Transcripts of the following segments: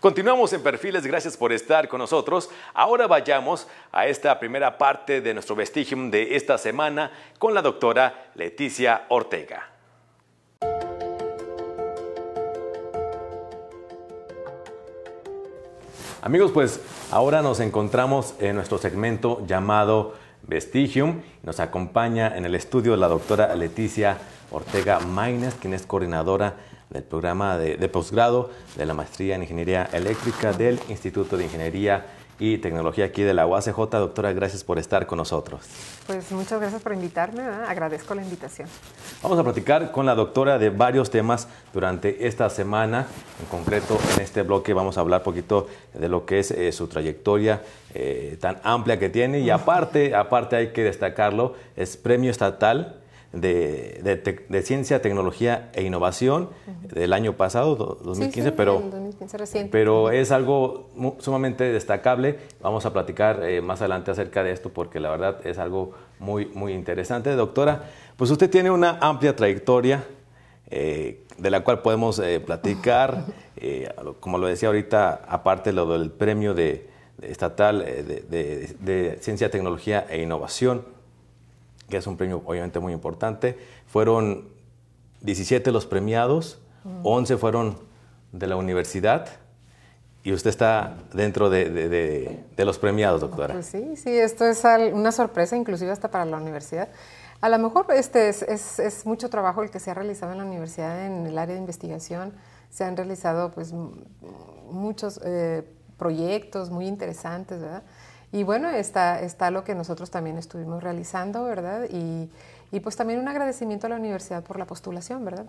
Continuamos en perfiles, gracias por estar con nosotros. Ahora vayamos a esta primera parte de nuestro vestigium de esta semana con la doctora Leticia Ortega. Amigos, pues ahora nos encontramos en nuestro segmento llamado Vestigium. Nos acompaña en el estudio la doctora Leticia Ortega Maines, quien es coordinadora del programa de, posgrado de la maestría en Ingeniería Eléctrica del Instituto de Ingeniería y Tecnología aquí de la UACJ. Doctora, gracias por estar con nosotros. Pues muchas gracias por invitarme, agradezco la invitación. Vamos a platicar con la doctora de varios temas durante esta semana. En concreto, en este bloque vamos a hablar poquito de lo que es eh, su trayectoria eh, tan amplia que tiene y aparte, aparte hay que destacarlo, es premio estatal de, de, Ciencia, Tecnología e Innovación del año pasado, 2015, pero, pero es algo sumamente destacable. Vamos a platicar eh, más adelante acerca de esto porque la verdad es algo muy, muy interesante. Doctora, pues usted tiene una amplia trayectoria eh, de la cual podemos eh, platicar. como lo decía ahorita, aparte lo del premio estatal de, Ciencia, Tecnología e Innovación que es un premio obviamente muy importante. Fueron 17 los premiados, 11 mm. fueron de la universidad y usted está dentro de, de, los premiados, doctora. Pues sí, sí, esto es una sorpresa inclusive hasta para la universidad. A lo mejor este es, es, mucho trabajo el que se ha realizado en la universidad en el área de investigación. Se han realizado pues muchos eh, proyectos muy interesantes, ¿verdad? Y bueno, está, está lo que nosotros también estuvimos realizando, ¿verdad? Y, pues también un agradecimiento a la universidad por la postulación, ¿verdad?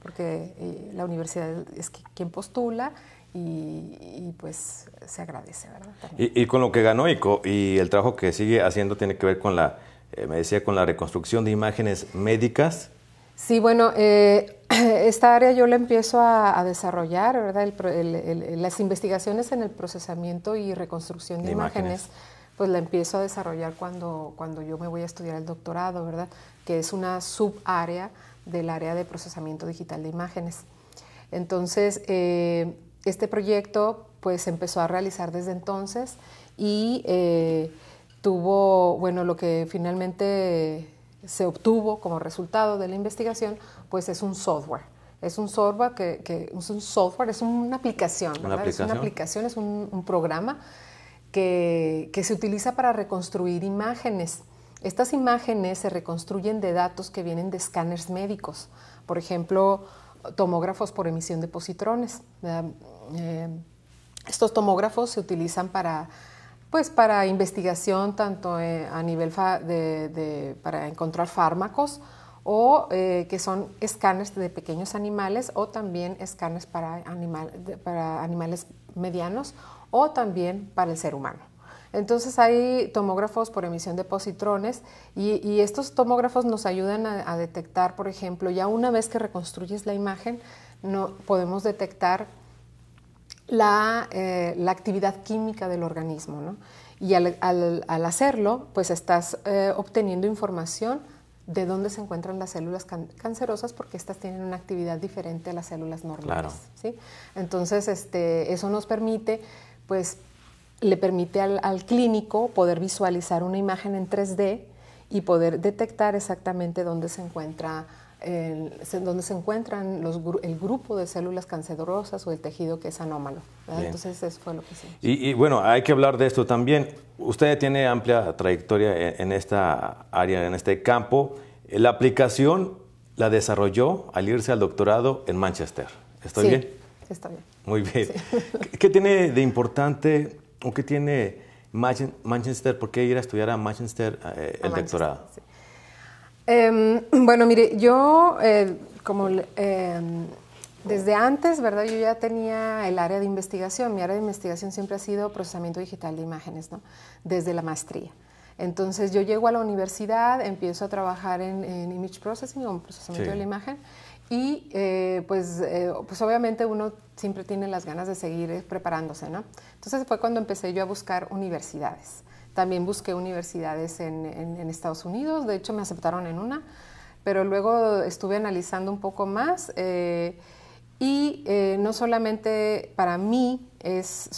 Porque eh, la universidad es quien postula y, pues se agradece, ¿verdad? Y, y, con lo que ganó y, y el trabajo que sigue haciendo tiene que ver con la, eh, me decía, con la reconstrucción de imágenes médicas Sí, bueno, eh, esta área yo la empiezo a, desarrollar, ¿verdad? las investigaciones en el procesamiento y reconstrucción de, imágenes, pues la empiezo a desarrollar cuando, cuando yo me voy a estudiar el doctorado, ¿verdad? Que es una subárea del área de procesamiento digital de imágenes. Entonces, eh, este proyecto pues empezó a realizar desde entonces y eh, tuvo, bueno, lo que finalmente se obtuvo como resultado de la investigación, pues es un software. Es un software, que, es, un software es una aplicación. ¿Una Es una aplicación, es un, programa que, se utiliza para reconstruir imágenes. Estas imágenes se reconstruyen de datos que vienen de escáneres médicos, por ejemplo, tomógrafos por emisión de positrones. Eh, estos tomógrafos se utilizan para pues para investigación tanto eh, a nivel para encontrar fármacos o eh, que son escáneres de pequeños animales o también escáneres para, para animales medianos o también para el ser humano. Entonces hay tomógrafos por emisión de positrones y, estos tomógrafos nos ayudan a, a, detectar, por ejemplo, ya una vez que reconstruyes la imagen, no, podemos detectar eh, la, actividad química del organismo. ¿no? Y al, hacerlo, pues estás eh, obteniendo información de dónde se encuentran las células cancerosas porque estas tienen una actividad diferente a las células normales. ¿sí? Entonces, este, eso nos permite, pues, le permite al, al, clínico poder visualizar una imagen en 3D y poder detectar exactamente dónde se encuentra en donde se encuentran el grupo de células cancerosas o el tejido que es anómalo. Entonces, eso fue lo que sí Y, y, bueno, hay que hablar de esto también. Usted tiene amplia trayectoria e, en, esta área, en este campo. Eh, la aplicación la desarrolló al irse al doctorado en Manchester. ¿Estoy sí, bien? Está bien. Muy bien. ¿Qué, tiene de importante o qué tiene Manchester? ¿Por qué ir a estudiar a Manchester eh, el doctorado? Sí. Em, bueno, mire, yo eh, como em, desde antes, ¿verdad? Yo ya tenía el área de investigación. Mi área de investigación siempre ha sido procesamiento digital de imágenes, ¿no? Desde la maestría. Entonces yo llego a la universidad, empiezo a trabajar en, image processing o en procesamiento de la imagen y eh, pues, eh, pues obviamente uno siempre tiene las ganas de seguir preparándose, ¿no? Entonces fue cuando empecé yo a buscar universidades. También busqué universidades en, Estados Unidos, de hecho me aceptaron en una, pero luego estuve analizando un poco más eh, y eh, no solamente para mí es,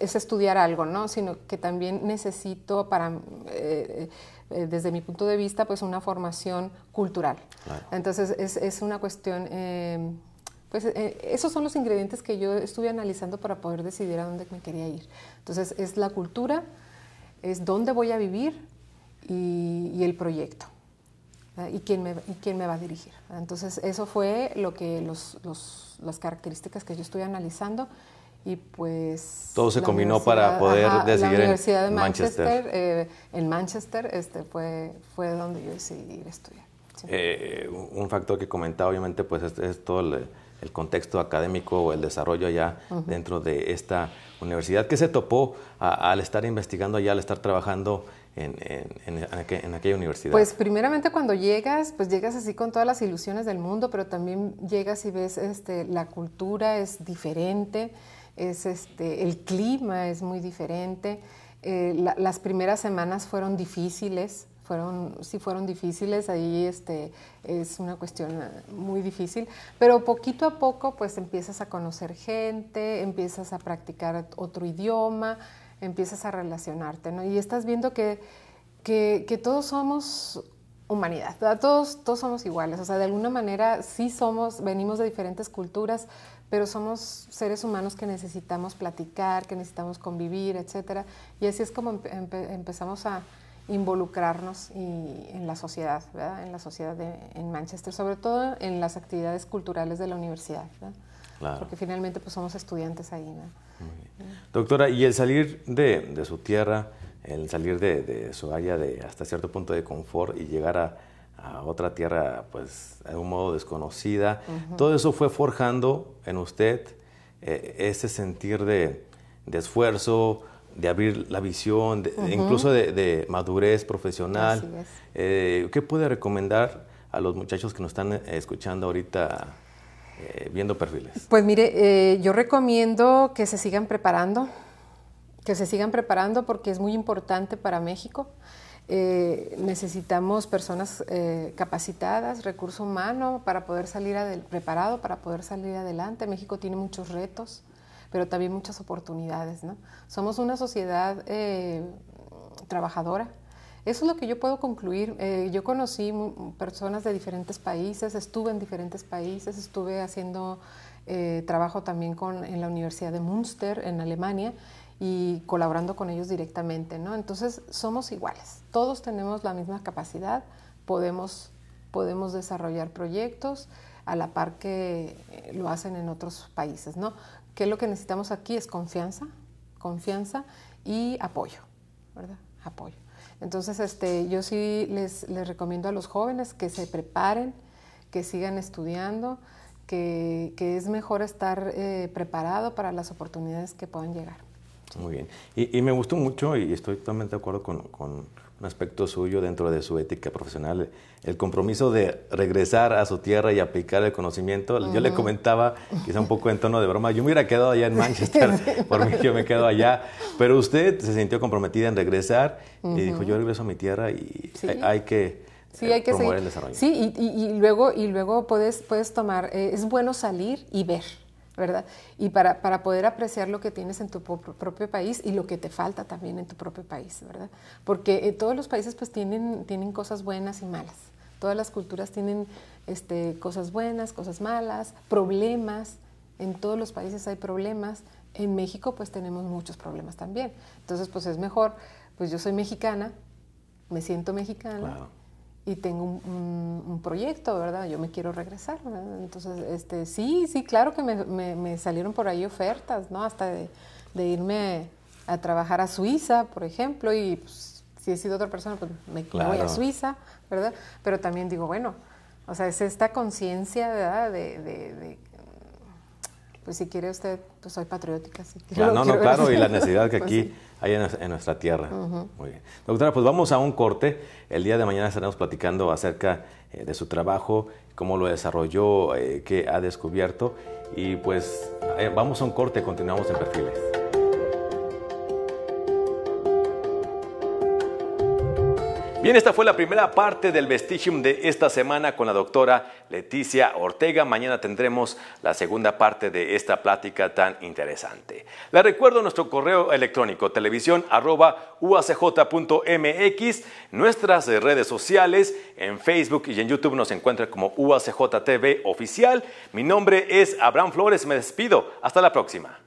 estudiar algo, ¿no? sino que también necesito para... Eh, desde mi punto de vista, pues una formación cultural. Entonces, es, una cuestión, pues esos son los ingredientes que yo estuve analizando para poder decidir a dónde me quería ir. Entonces, es la cultura, es dónde voy a vivir y, el proyecto. Y quién, me, quién me va a dirigir. Entonces, eso fue lo que las características que yo estoy analizando y pues... Todo se combinó para poder decidir de en Manchester. Eh, en Manchester este, fue, fue donde yo decidí estudiar. Eh, un factor que comentaba, obviamente, pues es, es todo el el contexto académico o el desarrollo allá dentro de esta universidad. ¿Qué se topó al estar investigando allá, al estar trabajando en, aquella universidad? Pues primeramente cuando llegas, pues llegas así con todas las ilusiones del mundo, pero también llegas y ves este, la cultura es diferente, es este, el clima es muy diferente. Eh, las primeras semanas fueron difíciles, fueron, sí fueron difíciles, ahí este, es una cuestión ah, muy difícil, pero poquito a poco pues empiezas a conocer gente, empiezas a practicar otro idioma, empiezas a relacionarte, ¿no? Y estás viendo que, que, todos somos humanidad, todos, todos somos iguales, o sea, de alguna manera sí somos, venimos de diferentes culturas, pero somos seres humanos que necesitamos platicar, que necesitamos convivir, etcétera. Y así es como empezamos a, involucrarnos en la sociedad, en la sociedad de, en Manchester, sobre todo en las actividades culturales de la universidad, porque finalmente pues somos estudiantes ahí. Doctora, y el salir de, su tierra, el salir de, su área de hasta cierto punto de confort y llegar a, otra tierra pues de un modo desconocida, todo eso fue forjando en usted eh, ese sentir de, esfuerzo, de abrir la visión, incluso de, madurez profesional. Eh, ¿Qué puede recomendar a los muchachos que nos están eh, escuchando ahorita eh, viendo perfiles? Pues mire, yo recomiendo que se sigan preparando, que se sigan preparando porque es muy importante para México. necesitamos personas capacitadas, recurso humano para poder salir preparado, para poder salir adelante. México tiene muchos retos pero también muchas oportunidades. ¿no? Somos una sociedad eh, trabajadora. Eso es lo que yo puedo concluir. Eh, yo conocí personas de diferentes países, estuve en diferentes países, estuve haciendo eh, trabajo también con, en la Universidad de Münster, en Alemania, y colaborando con ellos directamente. ¿no? Entonces, somos iguales, todos tenemos la misma capacidad, podemos, podemos desarrollar proyectos a la par que lo hacen en otros países. ¿no? que lo que necesitamos aquí es confianza, confianza y apoyo, ¿verdad? Apoyo. Entonces, este, yo sí les, les recomiendo a los jóvenes que se preparen, que sigan estudiando, que, es mejor estar eh, preparado para las oportunidades que puedan llegar. Muy bien. Y, me gustó mucho y estoy totalmente de acuerdo con, un aspecto suyo dentro de su ética profesional, el compromiso de regresar a su tierra y aplicar el conocimiento. Yo le comentaba, quizá un poco en tono de broma, yo me hubiera quedado allá en Manchester, por mí yo me quedo allá, pero usted se sintió comprometida en regresar y dijo, yo regreso a mi tierra y hay, que... Sí, hay que Sí, y, luego, y luego puedes, puedes tomar, eh, es bueno salir y ver. ¿verdad? Y para, para, poder apreciar lo que tienes en tu propio país y lo que te falta también en tu propio país, ¿verdad? Porque eh, todos los países pues tienen, tienen cosas buenas y malas. Todas las culturas tienen este, cosas buenas, cosas malas, problemas. En todos los países hay problemas. En México pues tenemos muchos problemas también. Entonces pues es mejor, pues yo soy mexicana, me siento mexicana y tengo un, proyecto, ¿verdad? Yo me quiero regresar, ¿verdad? Entonces, este, sí, sí, claro que me, salieron por ahí ofertas, ¿no? Hasta de, irme a, trabajar a Suiza, por ejemplo, y pues, si he sido otra persona, pues me voy a Suiza, ¿verdad? Pero también digo, bueno, o sea, es esta conciencia, ¿verdad? de pues si quiere usted, pues soy patriótica. Si quiere, no, no, claro, y la necesidad que pues aquí hay en, nuestra tierra. Muy bien. Doctora, pues vamos a un corte. El día de mañana estaremos platicando acerca eh, de su trabajo, cómo lo desarrolló, eh, qué ha descubierto. Y pues eh, vamos a un corte, continuamos en perfiles. Bien, esta fue la primera parte del Vestigium de esta semana con la doctora Leticia Ortega. Mañana tendremos la segunda parte de esta plática tan interesante. Les recuerdo nuestro correo electrónico televisión arroba nuestras redes sociales en Facebook y en YouTube nos encuentran como UACJTV Oficial. Mi nombre es Abraham Flores, me despido. Hasta la próxima.